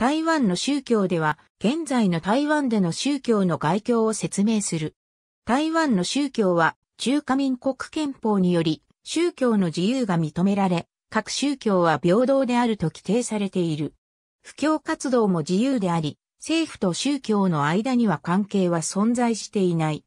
台湾の宗教では、現在の台湾での宗教の外教を説明する。台湾の宗教は、中華民国憲法により、宗教の自由が認められ、各宗教は平等であると規定されている。布教活動も自由であり、政府と宗教の間には関係は存在していない。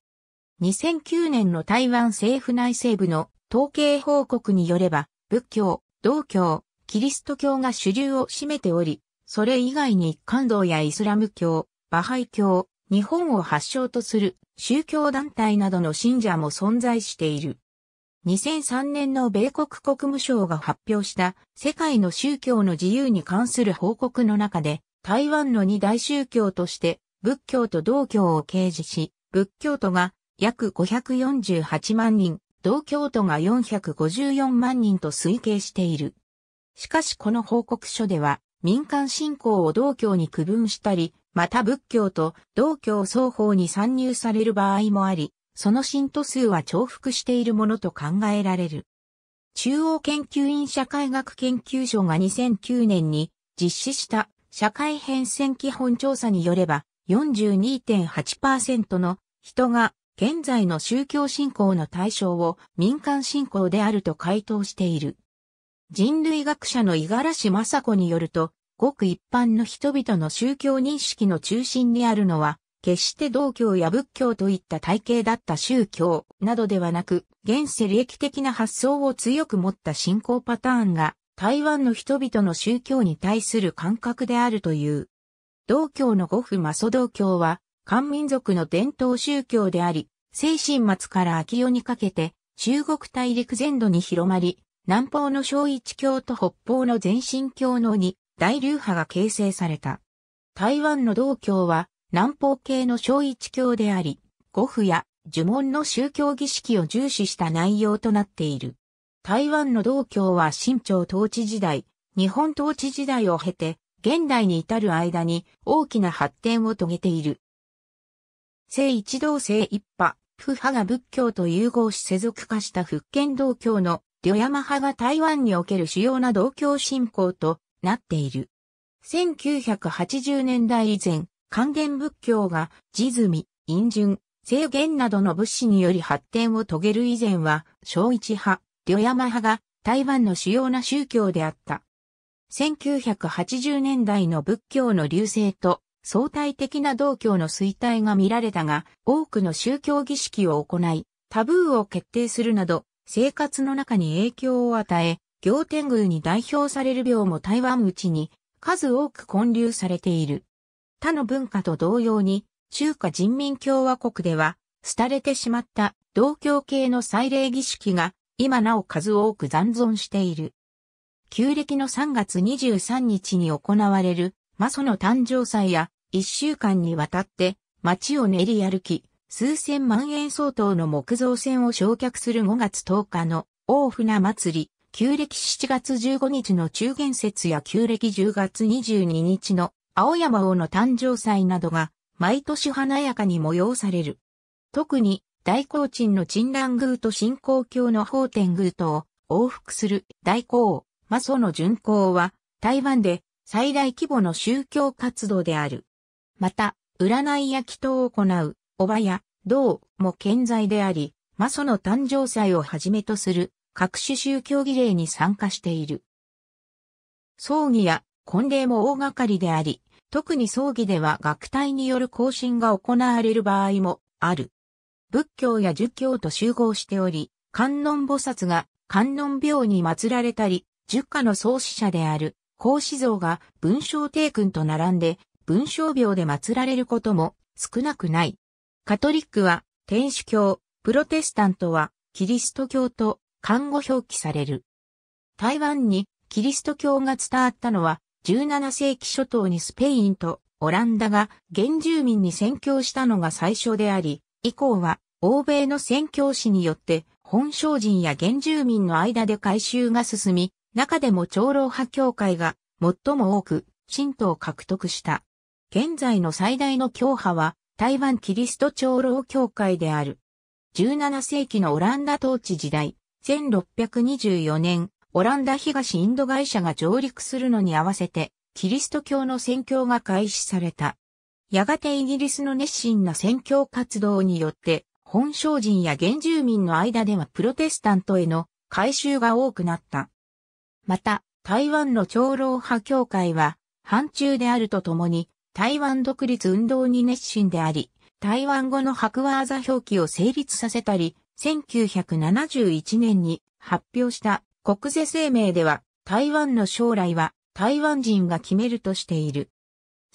2009年の台湾政府内政部の統計報告によれば、仏教、道教、キリスト教が主流を占めており、それ以外に感動やイスラム教、バハイ教、日本を発祥とする宗教団体などの信者も存在している。2003年の米国国務省が発表した世界の宗教の自由に関する報告の中で、台湾の二大宗教として仏教と道教を掲示し、仏教徒が約548万人、道教徒が454万人と推計している。しかしこの報告書では、民間信仰を道教に区分したり、また仏教と道教双方に参入される場合もあり、その信徒数は重複しているものと考えられる。中央研究院社会学研究所が2009年に実施した社会変遷基本調査によれば42.8%の人が現在の宗教信仰の対象を民間信仰であると回答している。人類学者の五十嵐正子によると、ごく一般の人々の宗教認識の中心にあるのは、決して道教や仏教といった体系だった宗教などではなく、現世利益的な発想を強く持った信仰パターンが、台湾の人々の宗教に対する感覚であるという。道教の五父マソ道教は、漢民族の伝統宗教であり、清神末から秋代にかけて、中国大陸全土に広まり、南方の小一教と北方の前身教の2大流派が形成された。台湾の道教は南方系の小一教であり、五府や呪文の宗教儀式を重視した内容となっている。台湾の道教は清朝統治時代、日本統治時代を経て、現代に至る間に大きな発展を遂げている。聖一同聖一派、不派が仏教と融合し世俗化した福建道教の両山派が台湾における主要な同教信仰となっている。1980年代以前、還元仏教が、地積、陰順、制限などの物資により発展を遂げる以前は、小一派、両山派が台湾の主要な宗教であった。1980年代の仏教の流星と相対的な道教の衰退が見られたが、多くの宗教儀式を行い、タブーを決定するなど、生活の中に影響を与え、行天宮に代表される廟も台湾内に数多く混流されている。他の文化と同様に、中華人民共和国では、廃れてしまった同教系の祭礼儀式が、今なお数多く残存している。旧暦の3月23日に行われる、マソの誕生祭や、一週間にわたって、街を練り歩き、数千万円相当の木造船を焼却する5月10日の大船祭り、旧暦7月15日の中元節や旧暦10月22日の青山王の誕生祭などが毎年華やかに催される。特に大高鎮の鎮乱宮と新興教の法天宮とを往復する大王、マソの巡行は台湾で最大規模の宗教活動である。また、占いや祈祷を行うおばや、うも健在であり、魔祖の誕生祭をはじめとする各種宗教儀礼に参加している。葬儀や婚礼も大掛かりであり、特に葬儀では学体による行進が行われる場合もある。仏教や儒教と集合しており、観音菩薩が観音廟に祀られたり、儒家の創始者である孔子像が文章帝君と並んで文章廟で祀られることも少なくない。カトリックは天主教、プロテスタントはキリスト教と漢語表記される。台湾にキリスト教が伝わったのは17世紀初頭にスペインとオランダが原住民に宣教したのが最初であり、以降は欧米の宣教師によって本省人や原住民の間で改修が進み、中でも長老派教会が最も多く信徒を獲得した。現在の最大の教派は台湾キリスト長老教会である。17世紀のオランダ統治時代、1624年、オランダ東インド会社が上陸するのに合わせて、キリスト教の宣教が開始された。やがてイギリスの熱心な宣教活動によって、本省人や原住民の間ではプロテスタントへの改修が多くなった。また、台湾の長老派教会は、反中であるとともに、台湾独立運動に熱心であり、台湾語の白話座表記を成立させたり、1971年に発表した国税声明では、台湾の将来は台湾人が決めるとしている。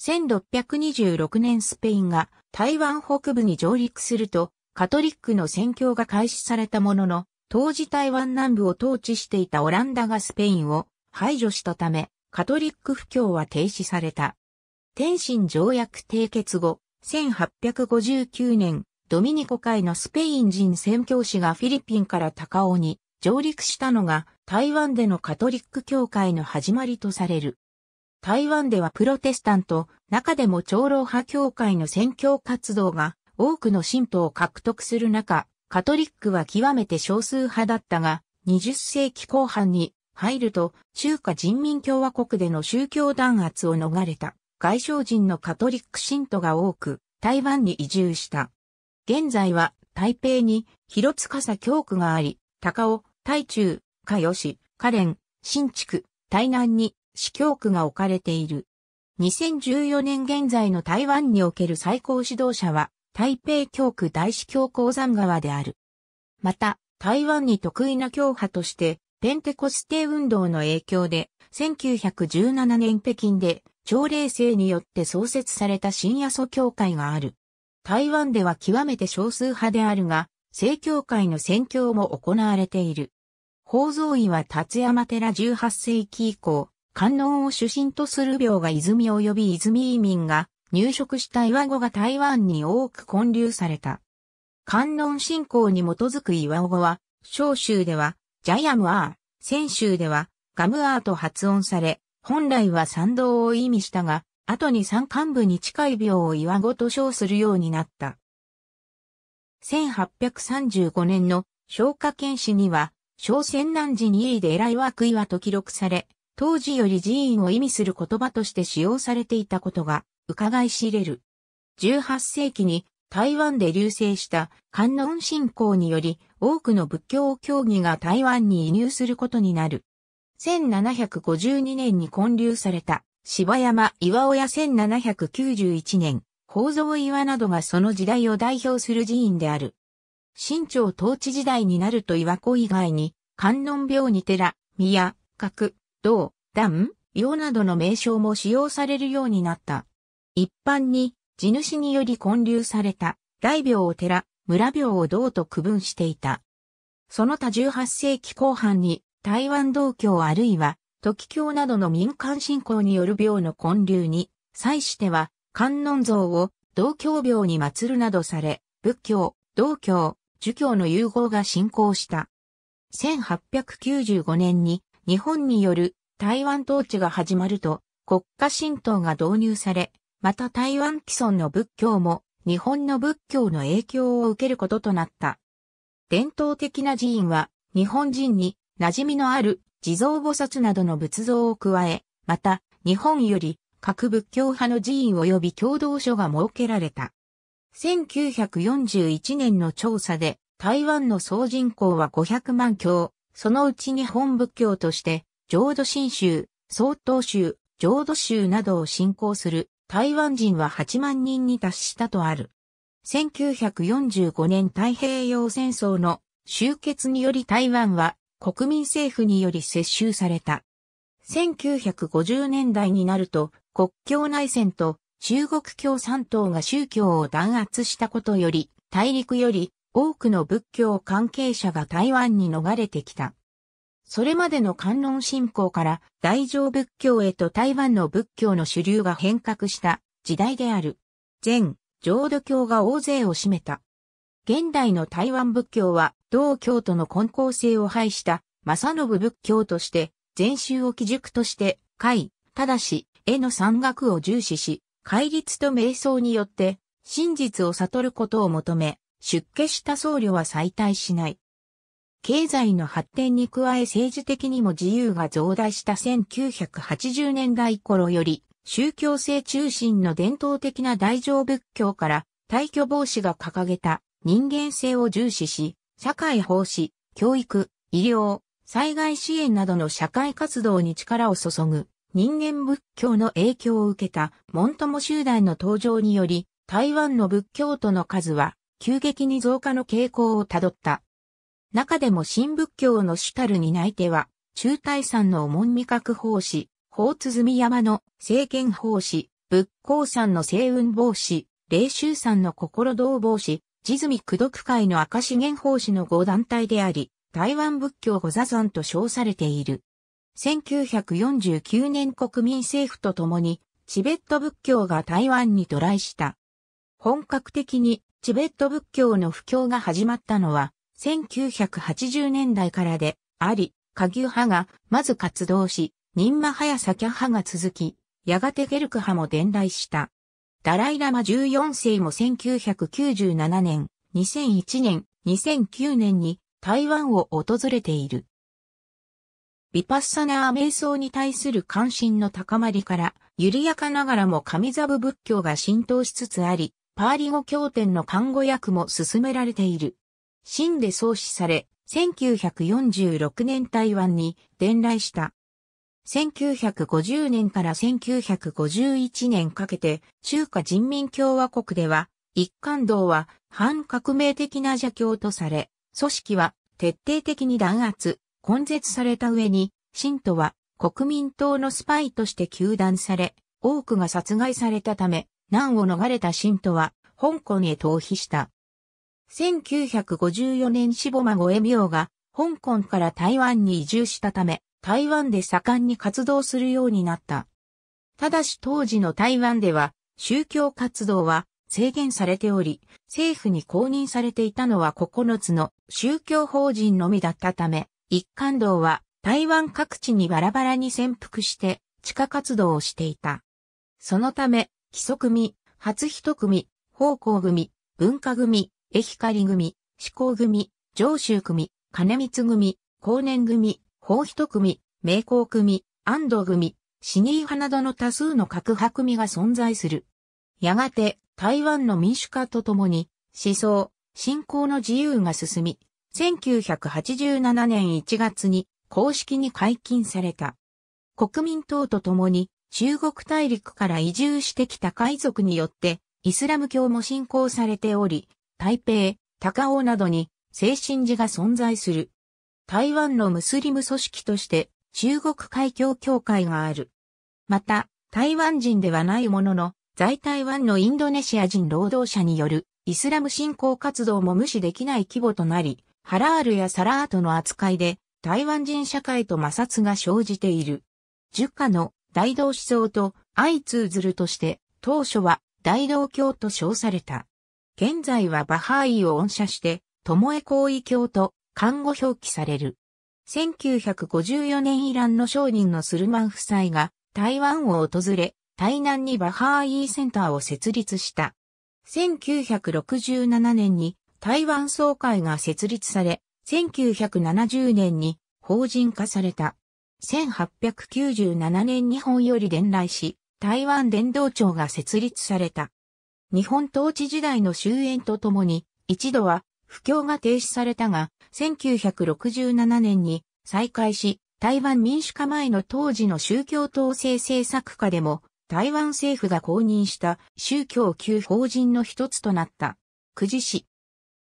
1626年スペインが台湾北部に上陸すると、カトリックの宣教が開始されたものの、当時台湾南部を統治していたオランダがスペインを排除したため、カトリック不教は停止された。天津条約締結後、1859年、ドミニコ会のスペイン人宣教師がフィリピンから高尾に上陸したのが台湾でのカトリック教会の始まりとされる。台湾ではプロテスタント、中でも長老派教会の宣教活動が多くの信徒を獲得する中、カトリックは極めて少数派だったが、20世紀後半に入ると中華人民共和国での宗教弾圧を逃れた。外省人のカトリック信徒が多く、台湾に移住した。現在は台北に広司教区があり、高尾、台中、加予市、カレン、新築、台南に市教区が置かれている。2014年現在の台湾における最高指導者は、台北教区大司教鉱山川である。また、台湾に得意な教派として、ペンテコステ運動の影響で、1917年北京で朝礼制によって創設された新阿蘇教会がある。台湾では極めて少数派であるが、正教会の宣教も行われている。法蔵院は達山寺18世紀以降、観音を主神とする病が泉及び泉移民が入植した岩子が台湾に多く建立された。観音信仰に基づく岩子は、小州では、ジャヤムアー、泉州では、ガムアーと発音され、本来は参道を意味したが、後に山間部に近い病を岩ごと称するようになった。1835年の昇華検史には、昇仙南寺にいいで偉い枠岩と記録され、当時より寺院を意味する言葉として使用されていたことが、伺い知れる。18世紀に台湾で流星した観音信仰により、多くの仏教教義が台湾に移入することになる。1752年に建立された、芝山岩尾や1791年、宝蔵岩などがその時代を代表する寺院である。新朝統治時代になると岩子以外に、観音廟に寺、宮、閣、道、段、洋などの名称も使用されるようになった。一般に、地主により建立された、大廟を寺、村廟を道と区分していた。その他18世紀後半に、台湾道教あるいは、時教などの民間信仰による病の建立に、際しては、観音像を道教病に祀るなどされ、仏教、道教、儒教の融合が進行した。1895年に日本による台湾統治が始まると国家神道が導入され、また台湾既存の仏教も日本の仏教の影響を受けることとなった。伝統的な寺院は日本人に馴染みのある地蔵菩薩などの仏像を加え、また、日本より各仏教派の寺院及び共同書が設けられた。1941年の調査で、台湾の総人口は500万教、そのうち日本仏教として、浄土真宗、曹洞宗、浄土宗などを信仰する台湾人は8万人に達したとある。1945年太平洋戦争の終結により台湾は国民政府により接収された。1950年代になると国境内戦と中国共産党が宗教を弾圧したことより大陸より多くの仏教関係者が台湾に逃れてきた。それまでの観音信仰から大乗仏教へと台湾の仏教の主流が変革した時代である。全浄土教が大勢を占めた。現代の台湾仏教は道教徒の根校性を廃した、正信仏教として、禅宗を基軸として、解、ただし、絵の山岳を重視し、戒律と瞑想によって、真実を悟ることを求め、出家した僧侶は再退しない。経済の発展に加え政治的にも自由が増大した1980年代頃より、宗教性中心の伝統的な大乗仏教から、退去防止が掲げた人間性を重視し、社会奉仕、教育、医療、災害支援などの社会活動に力を注ぐ人間仏教の影響を受けたモントモ集団の登場により台湾の仏教徒の数は急激に増加の傾向をたどった。中でも新仏教の主たる担い手は中大山の門味覚法師、法鼓山の政権法師、仏光山の星雲奉仕、霊州山の心道奉仕、ジズミ駆読会の赤資源法師の合団体であり、台湾仏教ご座山と称されている。1949年国民政府と共に、チベット仏教が台湾に渡来した。本格的にチベット仏教の布教が始まったのは、1980年代からで、あり、下牛派がまず活動し、ニンマ派やサキャ派が続き、やがてゲルク派も伝来した。ダライラマ14世も1997年、2001年、2009年に台湾を訪れている。ヴィパッサナー瞑想に対する関心の高まりから、緩やかながらも神座部仏教が浸透しつつあり、パーリ語経典の看護役も進められている。神で創始され、1946年台湾に伝来した1950年から1951年かけて中華人民共和国では一貫道は反革命的な邪教とされ、組織は徹底的に弾圧、根絶された上に、信徒は国民党のスパイとして求断され、多くが殺害されたため、難を逃れた信徒は香港へ逃避した。1954年死母孫ミオが香港から台湾に移住したため、台湾で盛んに活動するようになった。ただし当時の台湾では、宗教活動は制限されており、政府に公認されていたのは9つの宗教法人のみだったため、一貫道は台湾各地にバラバラに潜伏して地下活動をしていた。そのため、基礎組、初一組、方向組、文化組、えひ組、志向組、上州組、金光組、後年組、法一組、名工組、安藤組、シニー派などの多数の各派組が存在する。やがて台湾の民主化とともに思想、信仰の自由が進み、1987年1月に公式に解禁された。国民党とともに中国大陸から移住してきた海賊によってイスラム教も信仰されており、台北、高尾などに精神寺が存在する。台湾のムスリム組織として中国海峡協会がある。また、台湾人ではないものの、在台湾のインドネシア人労働者によるイスラム信仰活動も無視できない規模となり、ハラールやサラートの扱いで台湾人社会と摩擦が生じている。儒家の大道思想と相通ずるとして当初は大道教と称された。現在はバハーイを恩赦して、巴行為教と看護表記される。1954年イランの商人のスルマン夫妻が台湾を訪れ、台南にバハーイーセンターを設立した。1967年に台湾総会が設立され、1970年に法人化された。1897年日本より伝来し、台湾伝道庁が設立された。日本統治時代の終焉とともに、一度は不況が停止されたが、1967年に再開し、台湾民主化前の当時の宗教統制政策下でも、台湾政府が公認した宗教旧法人の一つとなった。くじ市。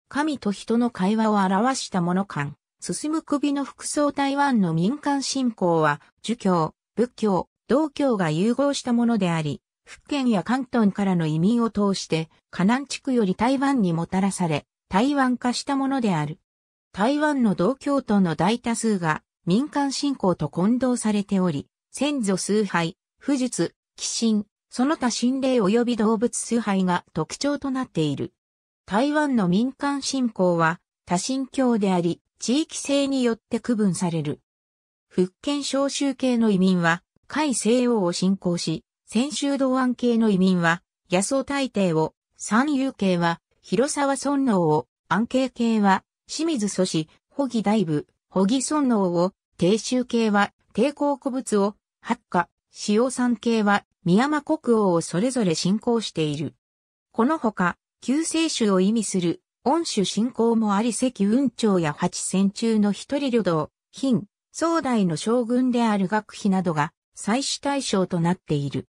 神と人の会話を表したもの間、進む首の服装台湾の民間信仰は、儒教、仏教、道教が融合したものであり、福建や関東からの移民を通して、河南地区より台湾にもたらされ、台湾化したものである。台湾の同教徒の大多数が民間信仰と混同されており、先祖崇拝、不術、寄進、その他心霊及び動物崇拝が特徴となっている。台湾の民間信仰は多神教であり、地域性によって区分される。福建召集系の移民は、海西洋を信仰し、先州道安系の移民は、野草大帝を、三遊系は、広沢尊王を、安慶系は、清水祖師、保義大部、保義尊王を、定州系は、帝抗古物を、八家、塩山系は、宮山国王をそれぞれ信仰している。このほか、救世主を意味する、恩主信仰もあり関雲長や八千中の一人旅道、品、総大の将軍である学費などが、祭祀対象となっている。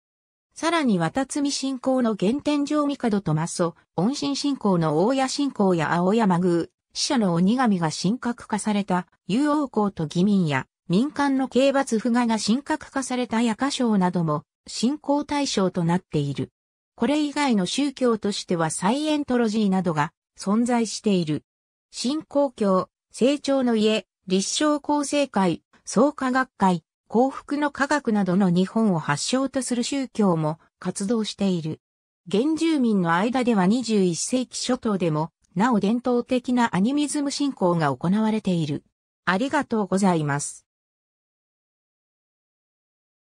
さらに渡積信仰の原点上帝とマソ、恩神信仰の大谷信仰や青山宮、死者の鬼神が神格化された、遊王公と義民や、民間の刑罰不害が神格化された夜歌賞なども、信仰対象となっている。これ以外の宗教としてはサイエントロジーなどが存在している。信仰教、成長の家、立正厚生会、創価学会、幸福の科学などの日本を発祥とする宗教も活動している。原住民の間では21世紀初頭でも、なお伝統的なアニミズム信仰が行われている。ありがとうございます。